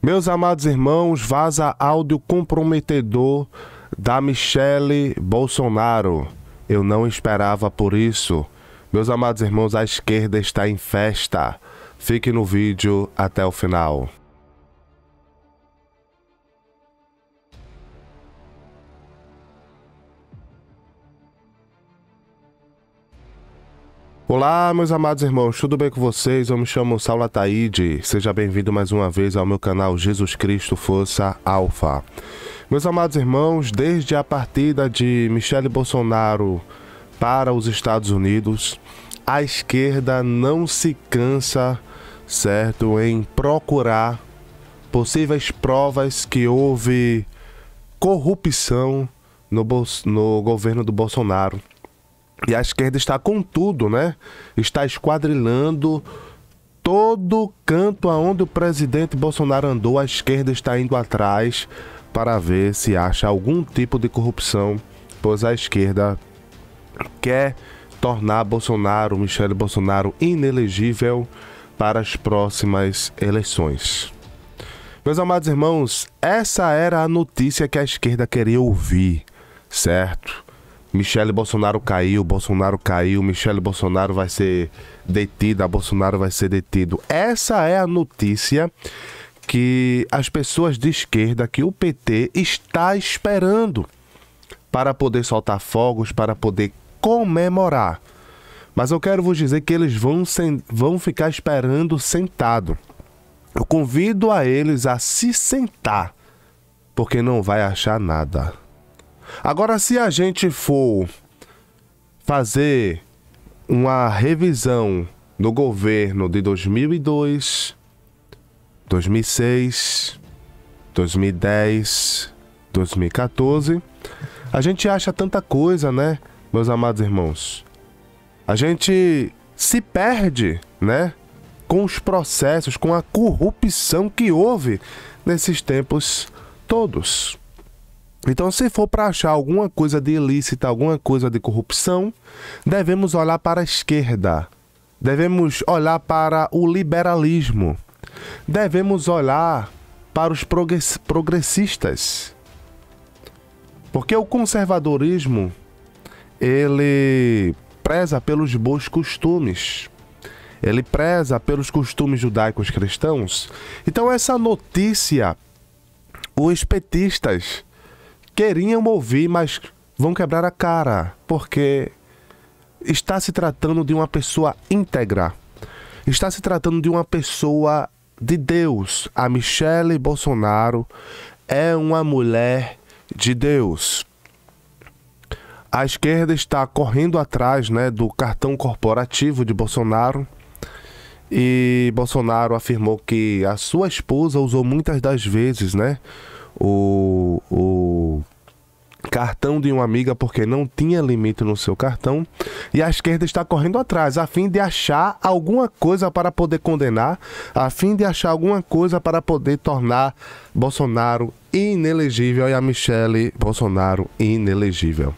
Meus amados irmãos, vaza áudio comprometedor da Michele Bolsonaro. Eu não esperava por isso. Meus amados irmãos, a esquerda está em festa. Fique no vídeo até o final. Olá, meus amados irmãos, tudo bem com vocês? Eu me chamo Saulo Ataíde. Seja bem-vindo mais uma vez ao meu canal Jesus Cristo Força Alfa. Meus amados irmãos, desde a partida de Michele Bolsonaro para os Estados Unidos, a esquerda não se cansa, certo, em procurar possíveis provas que houve corrupção no, no governo do Bolsonaro e a esquerda está com tudo, né? Está esquadrilhando todo canto aonde o presidente Bolsonaro andou, a esquerda está indo atrás para ver se acha algum tipo de corrupção, pois a esquerda quer tornar Bolsonaro, Michele Bolsonaro, inelegível para as próximas eleições. Meus amados irmãos, essa era a notícia que a esquerda queria ouvir, certo? Michele Bolsonaro caiu, Bolsonaro caiu, Michele Bolsonaro vai ser detida, Bolsonaro vai ser detido. Essa é a notícia que as pessoas de esquerda, que o PT está esperando para poder soltar fogos, para poder comemorar. Mas eu quero vos dizer que eles vão, sem, vão ficar esperando sentado. Eu convido a eles a se sentar, porque não vai achar nada. Agora, se a gente for fazer uma revisão do governo de 2002, 2006, 2010, 2014, a gente acha tanta coisa, né, meus amados irmãos? A gente se perde, né, com os processos, com a corrupção que houve nesses tempos todos. Então, se for para achar alguma coisa de ilícita, alguma coisa de corrupção, devemos olhar para a esquerda, devemos olhar para o liberalismo, devemos olhar para os progressistas. Porque o conservadorismo ele preza pelos bons costumes. Ele preza pelos costumes judaicos cristãos. Então essa notícia os petistas queriam ouvir, mas vão quebrar a cara, porque está se tratando de uma pessoa íntegra. Está se tratando de uma pessoa de Deus. A Michelle Bolsonaro é uma mulher de Deus. A esquerda está correndo atrás né, do cartão corporativo de Bolsonaro. E Bolsonaro afirmou que a sua esposa usou muitas das vezes, né? o, o cartão de uma amiga porque não tinha limite no seu cartão e a esquerda está correndo atrás a fim de achar alguma coisa para poder condenar, a fim de achar alguma coisa para poder tornar Bolsonaro inelegível e a Michelle Bolsonaro inelegível.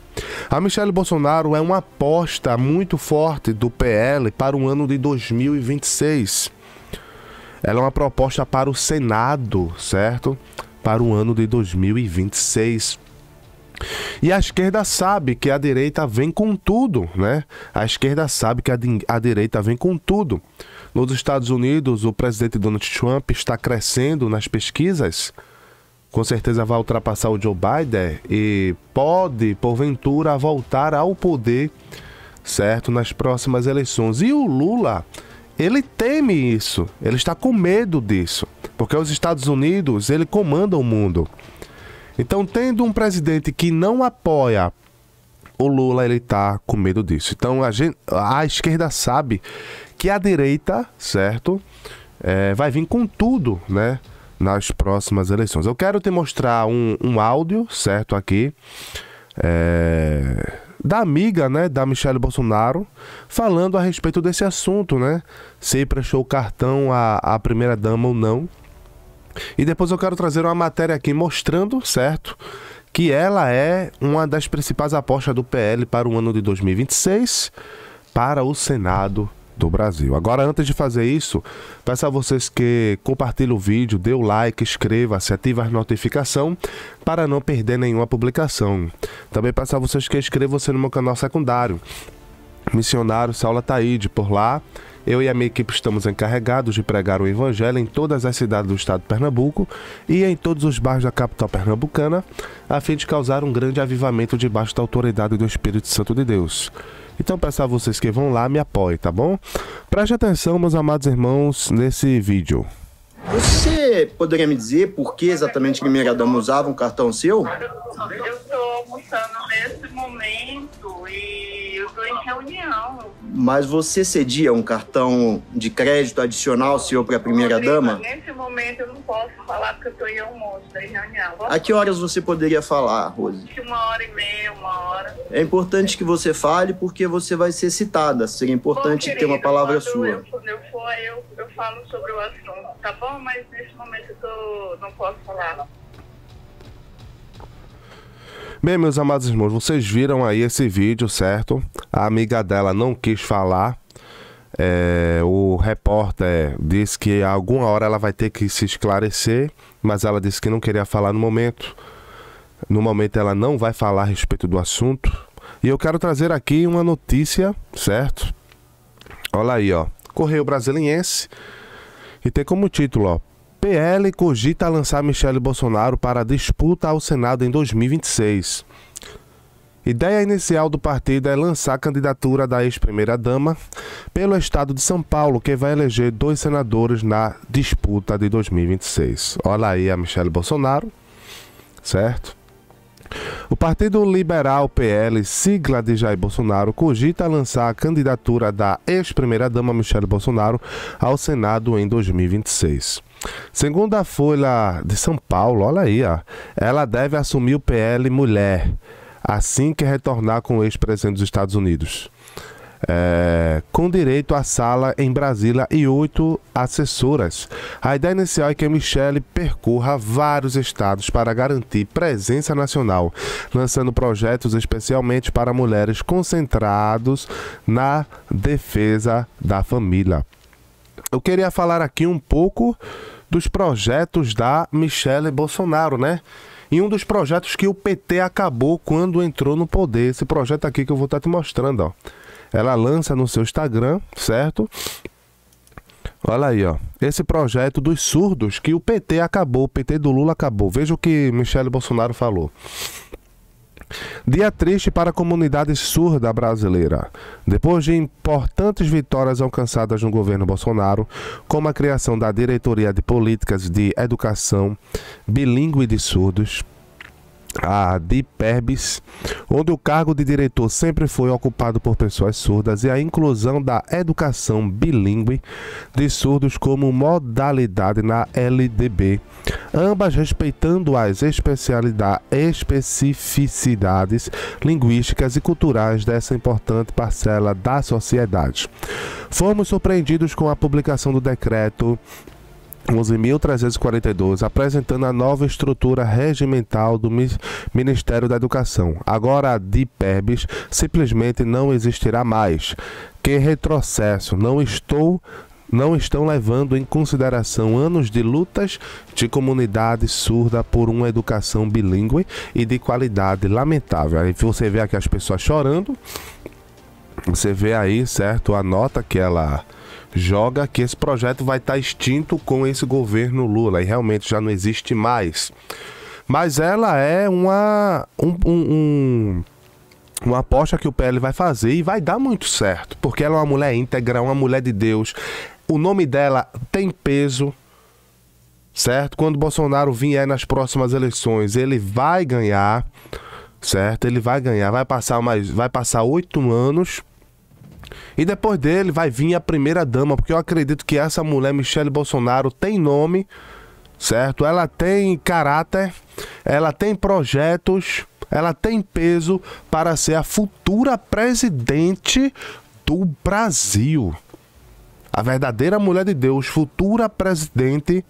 A Michelle Bolsonaro é uma aposta muito forte do PL para o ano de 2026. Ela é uma proposta para o Senado, certo? para o ano de 2026. E a esquerda sabe que a direita vem com tudo, né? A esquerda sabe que a, a direita vem com tudo. Nos Estados Unidos, o presidente Donald Trump está crescendo nas pesquisas. Com certeza vai ultrapassar o Joe Biden e pode, porventura, voltar ao poder, certo? Nas próximas eleições. E o Lula, ele teme isso, ele está com medo disso porque os Estados Unidos ele comanda o mundo. Então, tendo um presidente que não apoia o Lula, ele está com medo disso. Então, a, gente, a esquerda sabe que a direita, certo, é, vai vir com tudo, né? Nas próximas eleições. Eu quero te mostrar um, um áudio, certo, aqui. É, da amiga, né, da Michelle Bolsonaro, falando a respeito desse assunto, né? Se prestou o cartão à, à primeira dama ou não. E depois eu quero trazer uma matéria aqui mostrando, certo? Que ela é uma das principais apostas do PL para o ano de 2026 para o Senado do Brasil. Agora, antes de fazer isso, peço a vocês que compartilhem o vídeo, dê o like, inscreva-se, ative as notificações para não perder nenhuma publicação. Também peço a vocês que inscrevam-se no meu canal secundário, Missionário Saula Taíde, por lá eu e a minha equipe estamos encarregados de pregar o Evangelho em todas as cidades do estado de Pernambuco e em todos os bairros da capital pernambucana, a fim de causar um grande avivamento debaixo da autoridade do Espírito Santo de Deus. Então peço a vocês que vão lá me apoiem, tá bom? Preste atenção, meus amados irmãos, nesse vídeo. Você poderia me dizer por que exatamente minha irmã dama usava um cartão seu? Eu estou almoçando nesse momento e eu estou em reunião mas você cedia um cartão de crédito adicional, senhor, para a primeira-dama? Nesse momento eu não posso falar porque eu estou em almoço, da reunião. A que horas você poderia falar, Rose? Uma hora e meia, uma hora. É importante que você fale porque você vai ser citada. Seria importante Bom, querido, ter uma palavra sua. Eu, quando eu for, eu, eu falo sobre o assunto, tá bom? Mas nesse momento eu tô, não posso falar, não. Bem, meus amados irmãos, vocês viram aí esse vídeo, certo? A amiga dela não quis falar. É, o repórter disse que alguma hora ela vai ter que se esclarecer, mas ela disse que não queria falar no momento. No momento ela não vai falar a respeito do assunto. E eu quero trazer aqui uma notícia, certo? Olha aí, ó. Correio Brasiliense. E tem como título, ó. PL cogita lançar Michele Bolsonaro para disputa ao Senado em 2026. Ideia inicial do partido é lançar a candidatura da ex-primeira-dama pelo estado de São Paulo, que vai eleger dois senadores na disputa de 2026. Olha aí a Michelle Bolsonaro, certo? O Partido Liberal PL, sigla de Jair Bolsonaro, cogita lançar a candidatura da ex-primeira-dama Michelle Bolsonaro ao Senado em 2026. Segundo a Folha de São Paulo, olha aí, ó, ela deve assumir o PL Mulher assim que retornar com o ex-presidente dos Estados Unidos. É, com direito à sala em Brasília e oito assessoras. A ideia inicial é que a Michelle percorra vários estados para garantir presença nacional, lançando projetos especialmente para mulheres concentrados na defesa da família. Eu queria falar aqui um pouco dos projetos da Michelle Bolsonaro, né? E um dos projetos que o PT acabou quando entrou no poder. Esse projeto aqui que eu vou estar tá te mostrando, ó. Ela lança no seu Instagram, certo? Olha aí, ó. Esse projeto dos surdos que o PT acabou, o PT do Lula acabou. Veja o que Michele Bolsonaro falou. Dia triste para a comunidade surda brasileira. Depois de importantes vitórias alcançadas no governo Bolsonaro, como a criação da Diretoria de Políticas de Educação Bilingue de Surdos, a DIPERBS, onde o cargo de diretor sempre foi ocupado por pessoas surdas e a inclusão da educação bilíngue de surdos como modalidade na LDB, ambas respeitando as especificidades linguísticas e culturais dessa importante parcela da sociedade. Fomos surpreendidos com a publicação do decreto 11.342, apresentando a nova estrutura regimental do Ministério da Educação. Agora a DIPEBS simplesmente não existirá mais. Que retrocesso! Não estou não estão levando em consideração anos de lutas de comunidade surda por uma educação bilíngue e de qualidade lamentável. Aí você vê aqui as pessoas chorando. Você vê aí, certo, a nota que ela joga que esse projeto vai estar tá extinto com esse governo Lula e realmente já não existe mais. Mas ela é uma, um, um, uma aposta que o PL vai fazer e vai dar muito certo, porque ela é uma mulher íntegra, uma mulher de Deus. O nome dela tem peso, certo? Quando Bolsonaro vier nas próximas eleições, ele vai ganhar certo? Ele vai ganhar, vai passar mais, vai passar oito anos e depois dele vai vir a primeira dama, porque eu acredito que essa mulher, Michele Bolsonaro, tem nome, certo? Ela tem caráter, ela tem projetos, ela tem peso para ser a futura presidente do Brasil. A verdadeira mulher de Deus, futura presidente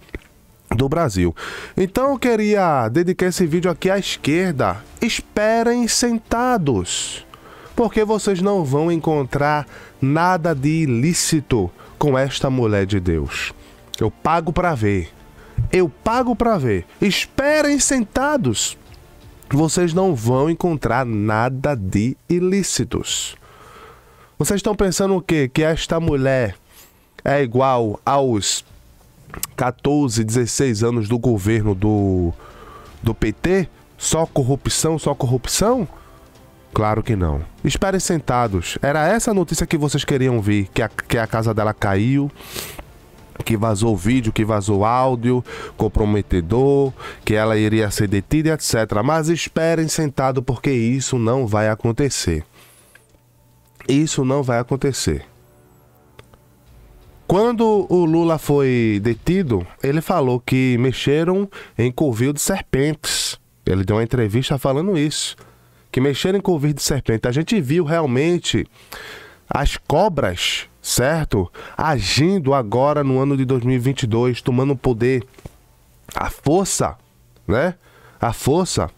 do Brasil. Então eu queria dedicar esse vídeo aqui à esquerda. Esperem sentados porque vocês não vão encontrar nada de ilícito com esta mulher de Deus. Eu pago para ver. Eu pago para ver. Esperem sentados. Vocês não vão encontrar nada de ilícitos. Vocês estão pensando o quê? Que esta mulher é igual aos 14, 16 anos do governo do, do PT? Só corrupção, só corrupção? Claro que não. Esperem sentados. Era essa notícia que vocês queriam ver, que a, que a casa dela caiu, que vazou vídeo, que vazou áudio comprometedor, que ela iria ser detida, etc. Mas esperem sentado porque isso não vai acontecer. Isso não vai acontecer. Quando o Lula foi detido, ele falou que mexeram em covil de serpentes. Ele deu uma entrevista falando isso que mexerem com o vírus de serpente. A gente viu realmente as cobras, certo? Agindo agora no ano de 2022, tomando poder, a força, né? A força.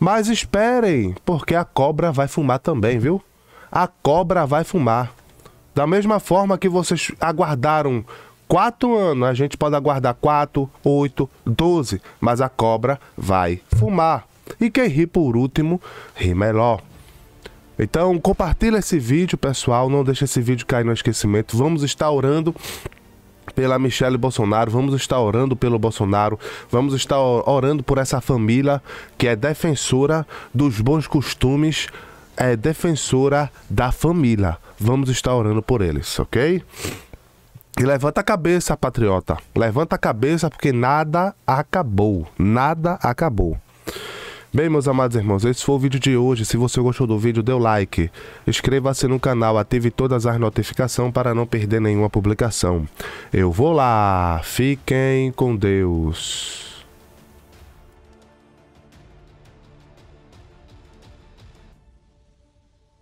Mas esperem, porque a cobra vai fumar também, viu? A cobra vai fumar. Da mesma forma que vocês aguardaram quatro anos, a gente pode aguardar quatro, oito, doze, mas a cobra vai fumar. E quem ri por último, ri melhor. Então, compartilha esse vídeo, pessoal. Não deixe esse vídeo cair no esquecimento. Vamos estar orando pela Michelle Bolsonaro, vamos estar orando pelo Bolsonaro, vamos estar orando por essa família que é defensora dos bons costumes, é defensora da família. Vamos estar orando por eles, ok? E levanta a cabeça, patriota. Levanta a cabeça porque nada acabou. Nada acabou. Bem, meus amados irmãos, esse foi o vídeo de hoje. Se você gostou do vídeo, dê o like. Inscreva-se no canal, ative todas as notificações para não perder nenhuma publicação. Eu vou lá. Fiquem com Deus.